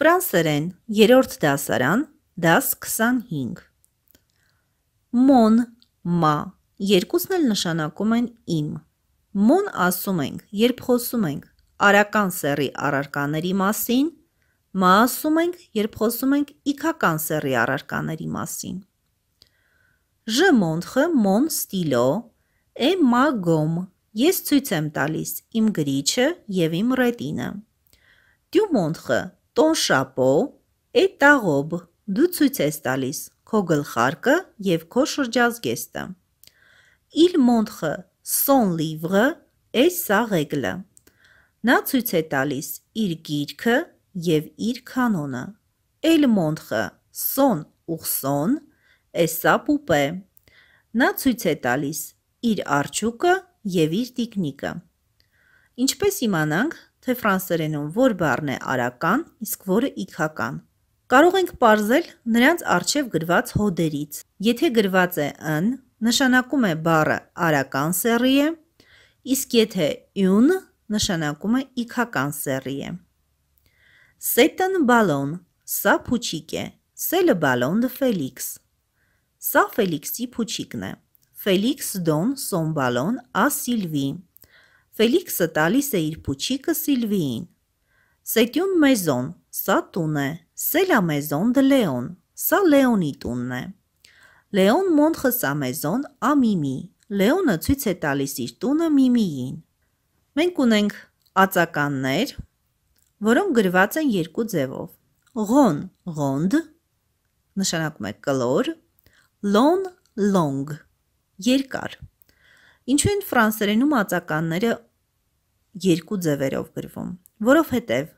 Ֆրանսերեն, երրորդ դասարան, դաս 25։ Մոն, մա, երկուսն էլ նշանակում են իմ։ Մոն ասում ենք, երբ խոսում ենք արական սեռի առարկաների մասին, մա ասում ենք, երբ խոսում ենք իքական սեռի առարկաների մասին։ Ժ մոնտխը մոն ստիլո, է մա գոմ, ես ցույց եմ տալիս իմ գրիչը եւ իմ ռետինը։ Դյու մոնտխը Տոն շապո, է տաղոբ, դու ցույց ես տալիս քո գլխարկը եւ քո շրջազգեստը։ Իլ մոնտրը son livre է սա ռեգլը։ Նա ցույց է տալիս իր գիրքը եւ իր կանոնը։ Էլ մոնտրը son ourson է սա պուպե։ Նա ցույց է տալիս իր արջուկը եւ իր տիկնիկը։ Ինչպես իմանանք, թե ֆրանսերենում որ բառն է արական, իսկ որը իքական։ Կարող ենք ողրզել նրանց արջև գրված հոդերից։ Եթե գրված է ն, նշանակում է բառը արական սեռի է, իսկ եթե յուն, նշանակում է իքական սեռի է։ Սետն բալոն, սա փուչիկ է։ Սելը բալոն դե Ֆելիքս։ Սա Ֆելիքսի փուչիկն է։ Ֆելիքս դոն սոն բալոն ա Սիլվի։ Ֆելիքսը տալիս է իր փուչիկը Սիլվիին։ Սետյուն մեզոն, սա տուն է։ Սելա մեզոն դե Լեոն, սա Լեոնի տունն է։ Լեոն մոնխը սա մեզոն ա Միմի։ Լեոնը ցույց է տալիս իր տունը Միմիին։ Մենք ունենք ածականներ, որոնք գրված են երկու ձևով։ Ղոն, ղոնդ նշանակում է կլոր, լոն, լոնգ, երկար։ Ինչու են ֆրանսերենում ածականները երկու ձևերով գրվում, որովհետև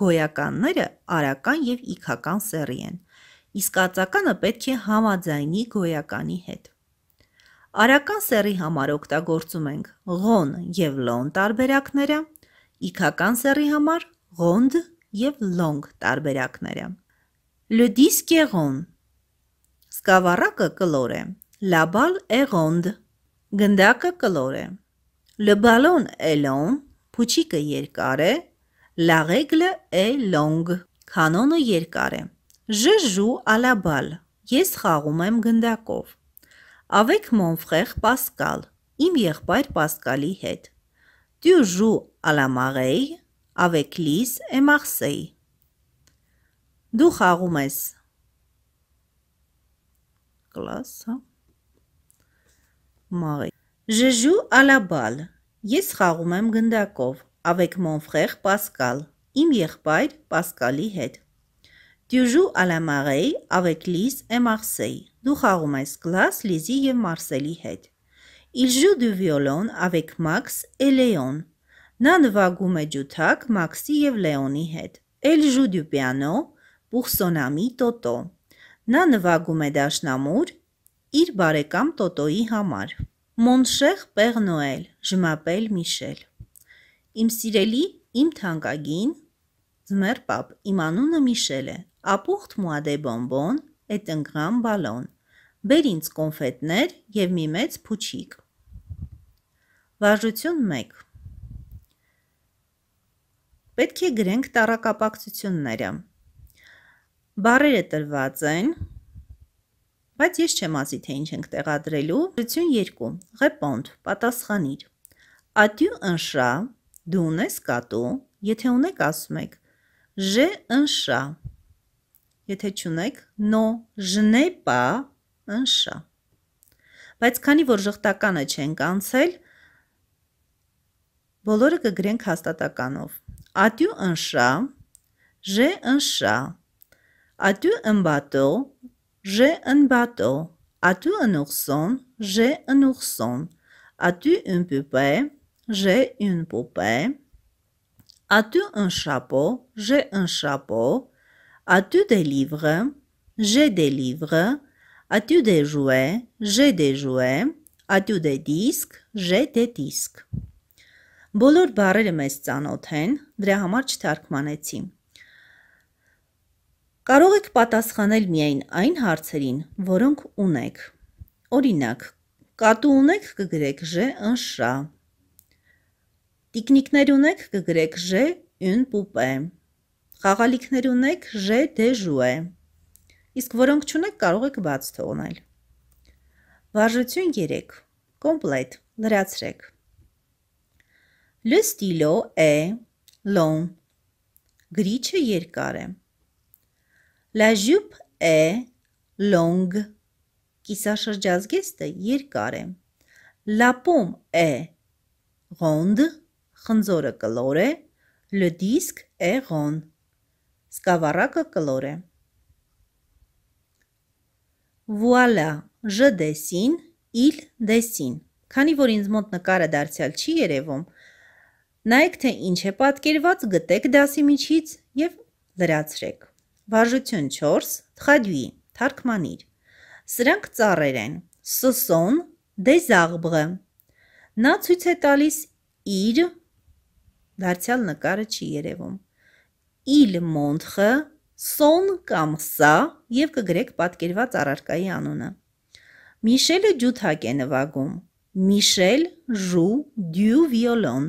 գոյականները արական եւ իքական սեռի են, իսկ ածականը պետք է համաձայնի գոյականի հետ։ Արական սեռի համար օգտագործում ենք «ղոն» եւ «լոն» տարբերակները, իքական սեռի համար «ղոնդ» եւ «լոնգ» տարբերակները։ Le disque est rond. Սկավառակը կլոր է։ La balle est ronde Գնդակը կլոր է։ Le ballon est long, փուչիկը երկար է, la règle est longue, կանոնը երկար է։ Je joue à la balle, ես խաղում եմ գնդակով։ Avec mon frère Pascal, իմ եղբայր Պասկալի հետ։ Tu joues à la Marseille avec Lise et Marseille։ Դու խաղում ես։ Կլաս, հա։ Marie. Je joue à la balle. Ես խաղում եմ գնդակով. Avec mon frère Pascal. Իմ եղբայր Պասկալի հետ։ Tu joues à la marée avec Lise et Marseille. Դու խաղում ես Glass, Lizzy եւ Մարսելի հետ։ Il joue du violon avec Max et Léon. Նա նվագում է ջութակ Մաքսի եւ Լեոնի հետ։ Elle joue du piano pour son ami Toto. Նա նվագում է դաշնամուր իր բարեկամ Տոտոյի համար։ Մոնշեղ Պեղնոել, Ժմապել Միշել։ Իմ սիրելի, իմ թանկագին, ձմեր պապ, իմ անունը Միշել է։ Ապուխտ մուադե բոմբոն, էտնգրամ բալոն։ Բեր ինձ կոնֆետներ եւ մի մեծ փուչիկ։ Վարժություն 1 Պետք է գրենք տարակապակցությունները։ Բարերը տրված են Բայց ես չեմ ասի, թե ինչ ենք տեղադրելու։ Ուղղություն 2. Ռեպոնդ, պատասխանիր։ Ատյու ընշա, դու ունես կատու, եթե ունեք ասում եք։ Ժե ընշա։ Եթե չունեք, նո, ժնե պա ընշա։ Բայց քանի որ ժղտականը չենք անցել, բոլորը կգրենք հաստատականով։ Ատյու ընշա, ժե ընշա։ Ատյու ըմբատո, J'ai un bateau. As-tu un ourson? J'ai un ourson. As-tu une poupée? J'ai une poupée. As-tu un chapeau? J'ai un chapeau. As-tu des livres? J'ai des livres. As-tu des jouets? J'ai des jouets. As-tu des disques? J'ai des disques. Բոլոր բառերը մեզ ծանոթ են, դրա համար չթարգմանեցի։ Կարող եք պատասխանել միայն այն հարցերին, որոնք ունեք։ Օրինակ, կատու ունեք կգրեք Ժ ընշա։ Տիկնիկներ ունեք կգրեք Ժ ուն պուպե։ Խաղալիքներ ունեք Ժ դեժուե։ Իսկ որոնք չունեք կարող եք բաց թողնել։ Վարժություն 3։ Կոմպլետ լրացրեք։ Le stylo est long։ Գրիչը երկար է։ երկար է La jupe est longue. Կիսաշրջազգեստը երկար է։ La pomme est ronde. Խնձորը կլոր է։ Le disque est rond. Սկավառակը կլոր է։ Voilà, je dessine, il dessine։ Քանի որ ինձ մոտ նկարը դարձյալ չի երևում, նայեք թե ինչ է պատկերված, գտեք դասի միջից եւ լրացրեք։ Վարժություն 4. Թխադյուի, թարգմանիր։ Սրանք ծառեր են. սսոն, դեզաղբղը։ Նա ցույց է տալիս իր դարձյալ նկարը չի երևում։ Իլ մոնտխը, սոն կամ սա եւ կգրեք պատկերված առարկայի անունը։ Միշելը ջութակ է նվագում։ Միշել ժու դյու վիոլոն